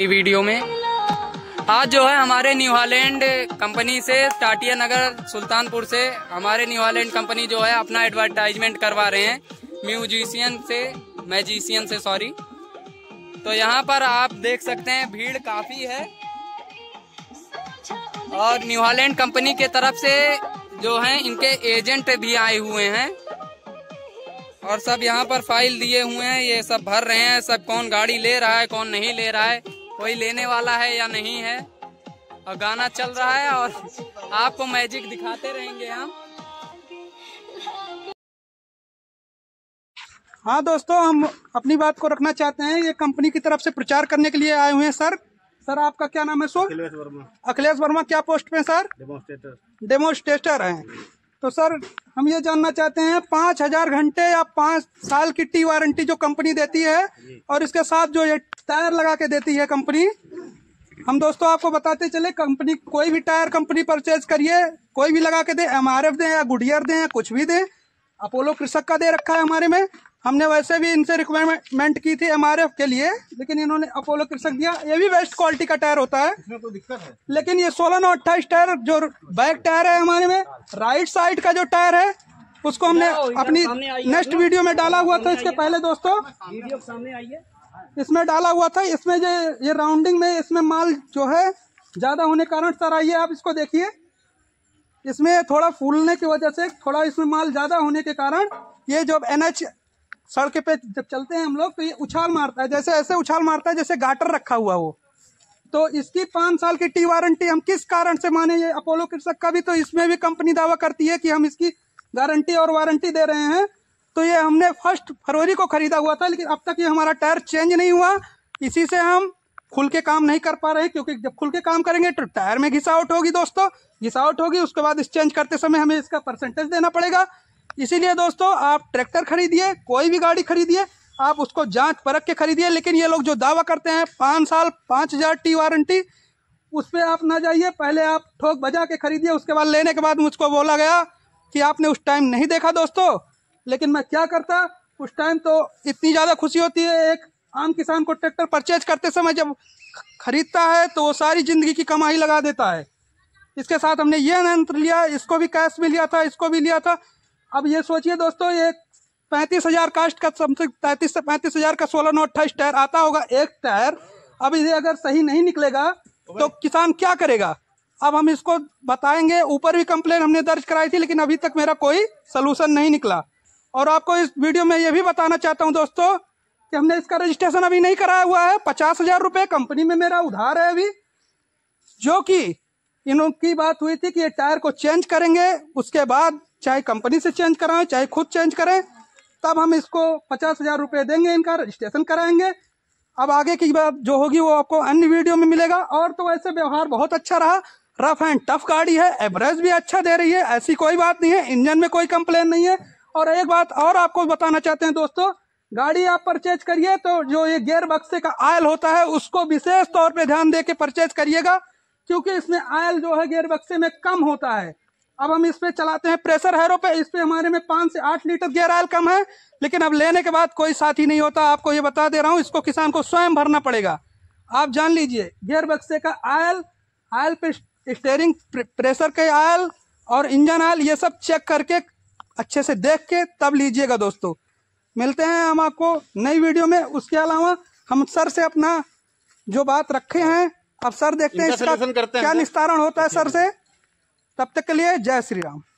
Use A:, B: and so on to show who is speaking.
A: video में आज जो है हमारे न्यू कंपनी से टाटिया नगर सुल्तानपुर से हमारे न्यू कंपनी जो है अपना एडवर्टाइजमेंट करवा रहे हैं म्यूजिशियन से मैजिशियन से सॉरी तो यहाँ पर आप देख सकते हैं भीड़ काफी है और न्यू कंपनी के तरफ से जो है इनके एजेंट भी आए हुए हैं और सब यहाँ पर फाइल दिए हुए हैं ये सब भर रहे हैं सब कौन गाड़ी ले रहा है कौन नहीं ले रहा है
B: कोई लेने वाला
A: है या नहीं है और गाना चल रहा है और आपको मैजिक दिखाते रहेंगे हम
B: हाँ दोस्तों हम अपनी बात को रखना चाहते हैं ये कंपनी की तरफ से प्रचार करने के लिए आए हुए हैं सर सर आपका क्या नाम है सो अखिलेश वर्मा अखिलेश वर्मा क्या पोस्ट पे सर डेमोस्ट्रेटर डेमोस्टेटर हैं तो सर हम ये जानना चाहते हैं पाँच हजार घंटे या पाँच साल की टी वारंटी जो कंपनी देती है और इसके साथ जो ये टायर लगा के देती है कंपनी हम दोस्तों आपको बताते चले कंपनी कोई भी टायर कंपनी परचेज करिए कोई भी लगा के दे एम आर एफ दें या गुडियर दें या कुछ भी दें अपोलो कृषक का दे रखा है हमारे में हमने वैसे भी इनसे रिक्वायरमेंट की थी एम आर एफ के लिए लेकिन इन्होंने अपोलो कृषक दिया ये भी बेस्ट क्वालिटी का टायर होता है तो दिक्कत है लेकिन ये सोलह नौ अट्ठाईस टायर जो बैक टायर है हमारे में राइट साइड का जो टायर है उसको हमने अपनी नेक्स्ट वीडियो में डाला हुआ था इसके पहले दोस्तों सामने आइए इसमें डाला हुआ था इसमें जो ये राउंडिंग में इसमें माल जो है ज़्यादा होने कारण सर आइए आप इसको देखिए इसमें थोड़ा फूलने की वजह से थोड़ा इसमें माल ज़्यादा होने के कारण ये जब एन एच सड़क पे जब चलते हैं हम लोग तो ये उछाल मारता है जैसे ऐसे उछाल मारता है जैसे गाटर रखा हुआ हो तो इसकी पाँच साल की टी वारंटी हम किस कारण से माने ये अपोलो कृषक का भी तो इसमें भी कंपनी दावा करती है कि हम इसकी गारंटी और वारंटी दे रहे हैं तो ये हमने फर्स्ट फरवरी को खरीदा हुआ था लेकिन अब तक ये हमारा टायर चेंज नहीं हुआ इसी से हम खुल के काम नहीं कर पा रहे क्योंकि जब खुल के काम करेंगे तो टायर में घिसावट होगी दोस्तों घिसावट होगी उसके बाद इस चेंज करते समय हमें इसका परसेंटेज देना पड़ेगा इसीलिए दोस्तों आप ट्रैक्टर खरीदिए कोई भी गाड़ी खरीदिए आप उसको जांच परख के खरीदिए लेकिन ये लोग जो दावा करते हैं पाँच साल पाँच हज़ार टी वारंटी उस पर आप ना जाइए पहले आप ठोक बजा के खरीदिए उसके बाद लेने के बाद मुझको बोला गया कि आपने उस टाइम नहीं देखा दोस्तों लेकिन मैं क्या करता उस टाइम तो इतनी ज़्यादा खुशी होती है एक आम किसान को ट्रैक्टर परचेज करते समय जब खरीदता है तो वो सारी ज़िंदगी की कमाई लगा देता है इसके साथ हमने ये यंत्र लिया इसको भी कैश में लिया था इसको भी लिया था अब ये सोचिए दोस्तों ये पैंतीस हज़ार कास्ट का समथिंग पैंतीस से पैंतीस हज़ार का सोलह नौ अट्ठाईस टायर आता होगा एक टायर अब ये अगर सही नहीं निकलेगा तो किसान क्या करेगा अब हम इसको बताएंगे ऊपर भी कंप्लेन हमने दर्ज कराई थी लेकिन अभी तक मेरा कोई सलूशन नहीं निकला और आपको इस वीडियो में ये भी बताना चाहता हूँ दोस्तों कि हमने इसका रजिस्ट्रेशन अभी नहीं कराया हुआ है पचास हजार रुपये कंपनी में मेरा उधार है अभी जो कि इनकी बात हुई थी कि ये टायर को चेंज करेंगे उसके बाद चाहे कंपनी से चेंज कराएं चाहे खुद चेंज करें तब हम इसको पचास हजार रुपये देंगे इनका रजिस्ट्रेशन कराएंगे अब आगे की बात जो होगी वो आपको अन्य वीडियो में मिलेगा और तो ऐसे व्यवहार बहुत अच्छा रहा रफ एंड टफ गाड़ी है एवरेज भी अच्छा दे रही है ऐसी कोई बात नहीं है इंजन में कोई कंप्लेन नहीं है और एक बात और आपको बताना चाहते हैं दोस्तों गाड़ी आप परचेज करिए तो जो ये गेयर बक्से का आयल होता है उसको विशेष तौर पे ध्यान दे के परचेज करिएगा क्योंकि इसमें आयल जो है गेयर बक्से में कम होता है अब हम इस पे चलाते हैं प्रेशर हैरो पे इस पे हमारे में पांच से आठ लीटर गेयर आयल कम है लेकिन अब लेने के बाद कोई साथी नहीं होता आपको ये बता दे रहा हूँ इसको किसान को स्वयं भरना पड़ेगा आप जान लीजिए गेयर बक्से का आयल आयल पे स्टेयरिंग प्रेशर के आयल और इंजन आयल ये सब चेक करके अच्छे से देख के तब लीजिएगा दोस्तों मिलते हैं हम आपको नई वीडियो में उसके अलावा हम सर से अपना जो बात रखे हैं अब सर देखते हैं इसका करते हैं क्या निस्तारण होता है सर से तब तक के लिए जय श्री राम